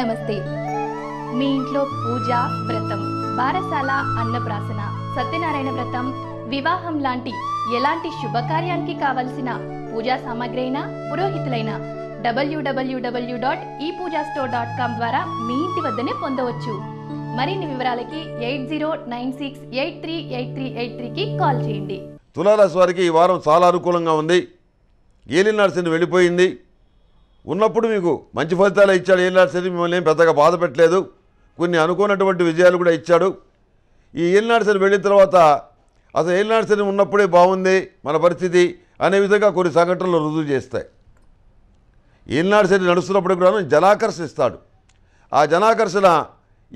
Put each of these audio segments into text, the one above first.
నమస్తే మీ ఇంట్లో పూజ వ్రతం బారసాల అన్నప్రాసన సత్యనారాయణ వ్రతం వివాహం లాంటి ఎలాంటి శుభకార్యానికి కావలసిన పూజా సామాగ్రి అయినా పురోహితులైన డబ్ల్యూడబ్ల్యూడబ్ల్యూ డాట్ ఈ పూజా స్టోర్ డాట్ కామ్ ద్వారా మీ ఇంటి వద్దనే పొందవచ్చు మరిన్ని వివరాలకి eight zero nine six eight three eight three eight త్రీకి కాల్ చేయండి తులారాశి వారికి ఈ వారం చాలా అనుకూలంగా ఉంది ఏలినాడ్సింది వెళ్ళిపోయింది ఉన్నప్పుడు మీకు మంచి ఫలితాలు ఇచ్చాడు ఏలినాడు శని మిమ్మల్ని ఏం పెద్దగా బాధ పెట్టలేదు కొన్ని అనుకోనటువంటి విజయాలు కూడా ఇచ్చాడు ఈ ఏలినాడు శని వెళ్ళిన తర్వాత అసలు ఏలినాడు శని ఉన్నప్పుడే బాగుంది మన పరిస్థితి అనే విధంగా కొన్ని సంఘటనలు రుజువు చేస్తాయి ఏలినాడు శని నడుస్తున్నప్పుడు కూడా జలాకర్షిస్తాడు ఆ జనాకర్షణ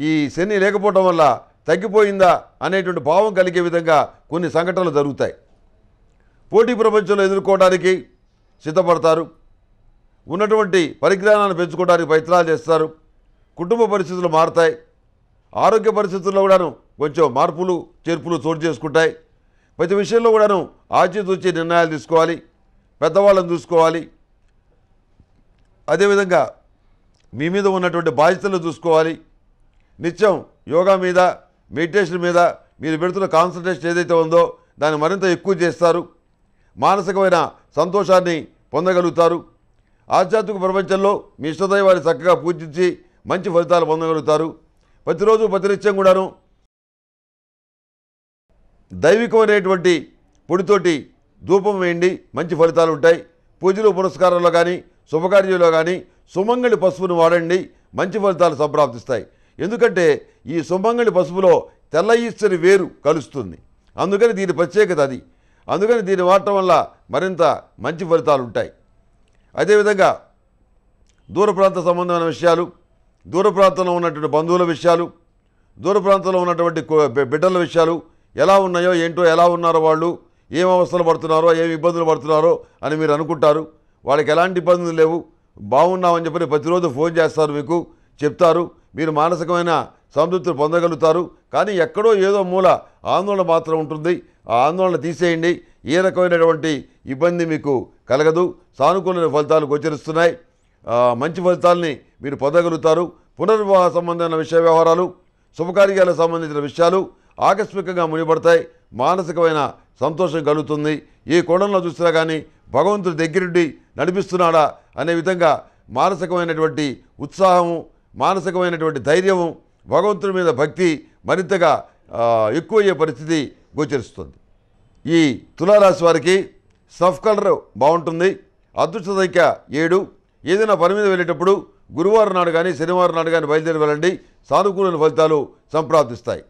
ఈ శని లేకపోవడం వల్ల తగ్గిపోయిందా అనేటువంటి భావం కలిగే విధంగా కొన్ని సంఘటనలు జరుగుతాయి పోటీ ప్రపంచంలో ఎదుర్కోవడానికి సిద్ధపడతారు ఉన్నటువంటి పరిజ్ఞానాన్ని పెంచుకోవడానికి ప్రయత్నాలు చేస్తారు కుటుంబ పరిస్థితులు మారుతాయి ఆరోగ్య పరిస్థితుల్లో కూడాను కొంచెం మార్పులు చేర్పులు చోటు చేసుకుంటాయి ప్రతి విషయంలో కూడాను ఆచితూచి నిర్ణయాలు తీసుకోవాలి పెద్దవాళ్ళని చూసుకోవాలి అదేవిధంగా మీ మీద ఉన్నటువంటి బాధ్యతలు చూసుకోవాలి నిత్యం యోగా మీద మెడిటేషన్ మీద మీరు పెడుతున్న కాన్సన్ట్రేషన్ ఏదైతే ఉందో దాన్ని మరింత ఎక్కువ చేస్తారు మానసికమైన సంతోషాన్ని పొందగలుగుతారు ఆధ్యాత్మిక ప్రపంచంలో మీ ఇష్టదైవాన్ని చక్కగా పూజించి మంచి ఫలితాలు పొందగలుగుతారు ప్రతిరోజు ప్రతినిత్యం కూడాను దైవికమైనటువంటి పొడితోటి ధూపం వేయండి మంచి ఫలితాలు ఉంటాయి పూజలు పురస్కారంలో కానీ శుభకార్యంలో కానీ సుమంగళి పసుపును వాడండి మంచి ఫలితాలు సంప్రాప్తిస్తాయి ఎందుకంటే ఈ సుమంగళి పసుపులో తెల్ల ఈశ్వరి వేరు కలుస్తుంది అందుకని దీని ప్రత్యేకత అది అందుకని దీన్ని వాడటం వల్ల మరింత మంచి ఫలితాలు ఉంటాయి అదేవిధంగా దూర ప్రాంత సంబంధమైన విషయాలు దూర ప్రాంతంలో ఉన్నటువంటి బంధువుల విషయాలు దూర ప్రాంతంలో ఉన్నటువంటి బిడ్డల విషయాలు ఎలా ఉన్నాయో ఏంటో ఎలా ఉన్నారో వాళ్ళు ఏం అవస్థలు పడుతున్నారో ఏమి ఇబ్బందులు పడుతున్నారో అని మీరు అనుకుంటారు వాళ్ళకి ఎలాంటి ఇబ్బందులు లేవు బాగున్నామని చెప్పి ప్రతిరోజు ఫోన్ చేస్తారు మీకు చెప్తారు మీరు మానసికమైన సంతృప్తిని పొందగలుగుతారు కానీ ఎక్కడో ఏదో మూల ఆందోళన మాత్రం ఉంటుంది ఆ ఆందోళన తీసేయండి ఏ రకమైనటువంటి ఇబ్బంది మీకు కలగదు సానుకూలమైన ఫలితాలు గోచరిస్తున్నాయి మంచి ఫలితాలని మీరు పొందగలుగుతారు పునర్వివాహ సంబంధమైన విషయ వ్యవహారాలు శుభకార్యాలకు సంబంధించిన విషయాలు ఆకస్మికంగా మునిపడతాయి మానసికమైన సంతోషం కలుగుతుంది ఏ కోణంలో చూసినా కానీ భగవంతుడి దగ్గరుండి నడిపిస్తున్నాడా అనే విధంగా మానసికమైనటువంటి ఉత్సాహము మానసికమైనటువంటి ధైర్యము భగవంతుడి మీద భక్తి మరింతగా ఎక్కువయ్యే పరిస్థితి గోచరిస్తుంది ఈ తులారాశి వారికి సఫ్ కలర్ బాగుంటుంది అదృష్ట సంఖ్య ఏడు ఏదైనా పని మీద వెళ్ళేటప్పుడు గురువారం నాడు కానీ శనివారం నాడు కానీ బయలుదేరి వెళ్ళండి సానుకూలమైన ఫలితాలు సంప్రాప్తిస్తాయి